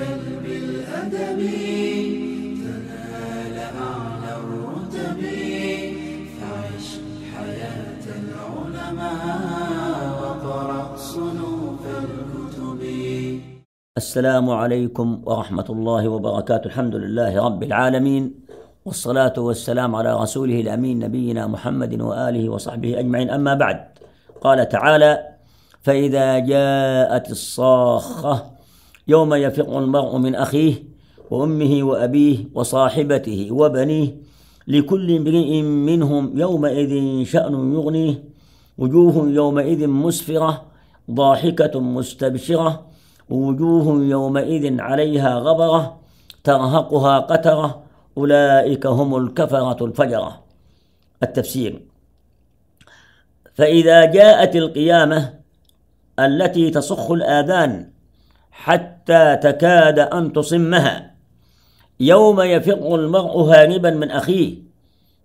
بل بالأدب تنال أعلى الرتب فعش حياة العلماء وقرأ صنوف الكتب السلام عليكم ورحمة الله وبركاته الحمد لله رب العالمين والصلاة والسلام على رسوله الأمين نبينا محمد وآله وصحبه أجمعين أما بعد قال تعالى فإذا جاءت الصاخة يوم يفق المرء من أخيه وأمه وأبيه وصاحبته وبنيه لكل امرئ منهم يومئذ شأن يغنيه وجوه يومئذ مسفرة ضاحكة مستبشرة ووجوه يومئذ عليها غبرة ترهقها قترة أولئك هم الكفرة الفجرة التفسير فإذا جاءت القيامة التي تصخ الآذان حتى تكاد أن تصمها يوم يفر المرء هاربا من أخيه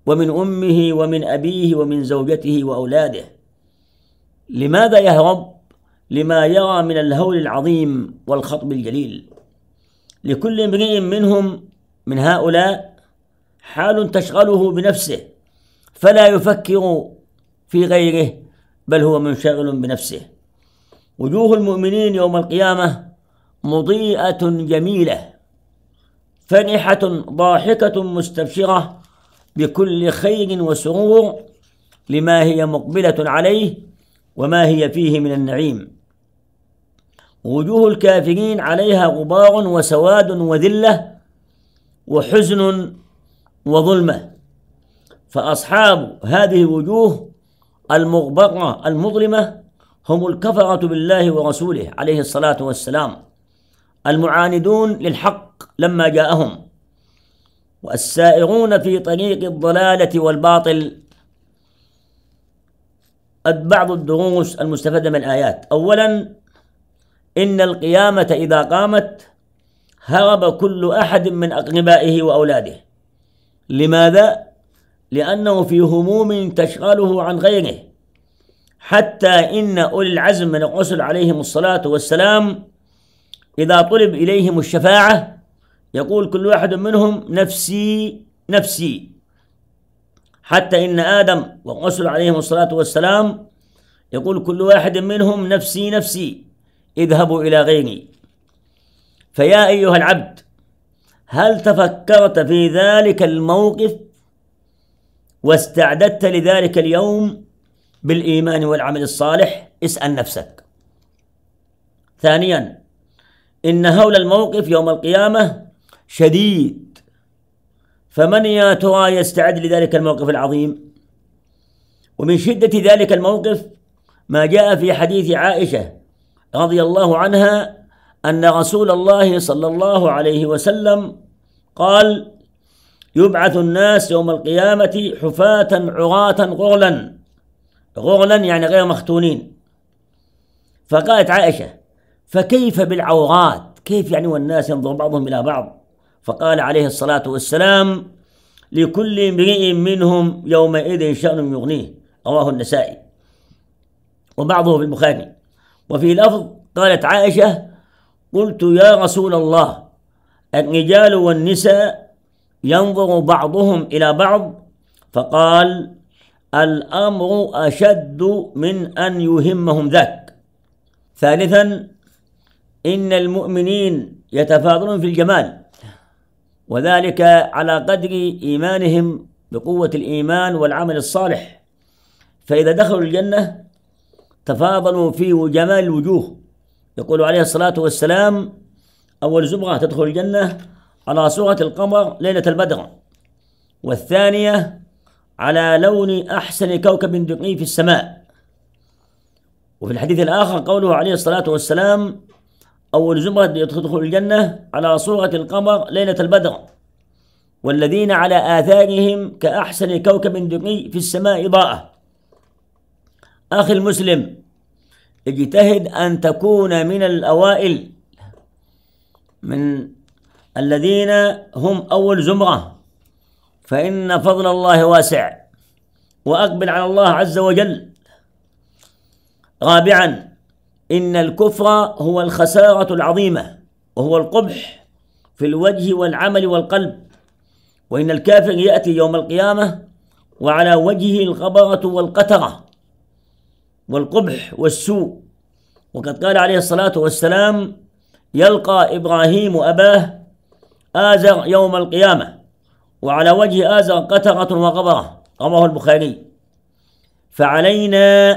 ومن أمه ومن أبيه ومن زوجته وأولاده لماذا يهرب لما يرى من الهول العظيم والخطب الجليل لكل امرئ منهم من هؤلاء حال تشغله بنفسه فلا يفكر في غيره بل هو منشغل بنفسه وجوه المؤمنين يوم القيامه مضيئة جميلة فنحة ضاحكة مستبشرة بكل خير وسرور لما هي مقبلة عليه وما هي فيه من النعيم وجوه الكافرين عليها غبار وسواد وذلة وحزن وظلمة فأصحاب هذه الوجوه المغبرة المظلمة هم الكفرة بالله ورسوله عليه الصلاة والسلام المعاندون للحق لما جاءهم والسائرون في طريق الضلالة والباطل بعض الدروس المستفادة من الآيات أولا إن القيامة إذا قامت هرب كل أحد من أقربائه وأولاده لماذا؟ لأنه في هموم تشغله عن غيره حتى إن أولي العزم من الرسل عليهم الصلاة والسلام إذا طلب إليهم الشفاعة يقول كل واحد منهم نفسي نفسي حتى إن آدم والرسل عليهم الصلاة والسلام يقول كل واحد منهم نفسي نفسي اذهبوا إلى غيري فيا أيها العبد هل تفكرت في ذلك الموقف واستعددت لذلك اليوم بالإيمان والعمل الصالح اسأل نفسك ثانيا إن هول الموقف يوم القيامة شديد فمن يا ترى يستعد لذلك الموقف العظيم ومن شدة ذلك الموقف ما جاء في حديث عائشة رضي الله عنها أن رسول الله صلى الله عليه وسلم قال يبعث الناس يوم القيامة حفاة عراة غرلا غرلا يعني غير مختونين فقالت عائشة فكيف بالعورات كيف يعني والناس ينظر بعضهم إلى بعض فقال عليه الصلاة والسلام لكل امرئ منهم يومئذ شأن يغنيه رواه النسائي وبعضه في البخاري وفي لفظ قالت عائشة قلت يا رسول الله الرجال والنساء ينظر بعضهم إلى بعض فقال الأمر أشد من أن يهمهم ذاك ثالثا إن المؤمنين يتفاضلون في الجمال وذلك على قدر إيمانهم بقوة الإيمان والعمل الصالح فإذا دخلوا الجنة تفاضلوا في جمال الوجوه يقول عليه الصلاة والسلام أول زبغة تدخل الجنة على صورة القمر ليلة البدر والثانية على لون أحسن كوكب دقي في السماء وفي الحديث الآخر قوله عليه الصلاة والسلام أول زمرة يدخل الجنة على صورة القمر ليلة البدر والذين على آثارهم كأحسن كوكب دري في السماء إضاءة أخي المسلم اجتهد أن تكون من الأوائل من الذين هم أول زمرة فإن فضل الله واسع وأقبل على الله عز وجل رابعا إن الكفر هو الخسارة العظيمة وهو القبح في الوجه والعمل والقلب وإن الكافر يأتي يوم القيامة وعلى وجهه الغبرة والقترة والقبح والسوء وقد قال عليه الصلاة والسلام يلقى إبراهيم أباه آزر يوم القيامة وعلى وجه آزر قترة وغبرة رواه البخاري فعلينا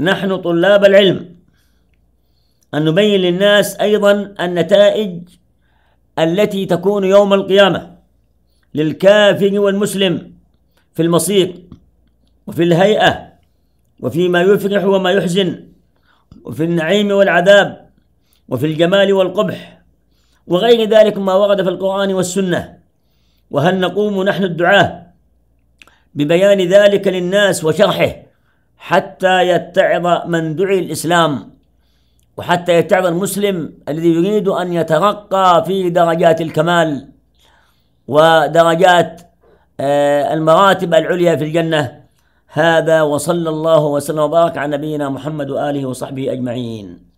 نحن طلاب العلم أن نبين للناس أيضا النتائج التي تكون يوم القيامة للكافر والمسلم في المصير وفي الهيئة وفيما يفرح وما يحزن وفي النعيم والعذاب وفي الجمال والقبح وغير ذلك ما ورد في القرآن والسنة وهل نقوم نحن الدعاة ببيان ذلك للناس وشرحه حتى يتعظ من دعي الإسلام وحتى يتعظ المسلم الذي يريد أن يترقى في درجات الكمال ودرجات آه، المراتب العليا في الجنة هذا وصلى الله وسلم وبارك على نبينا محمد وآله وصحبه أجمعين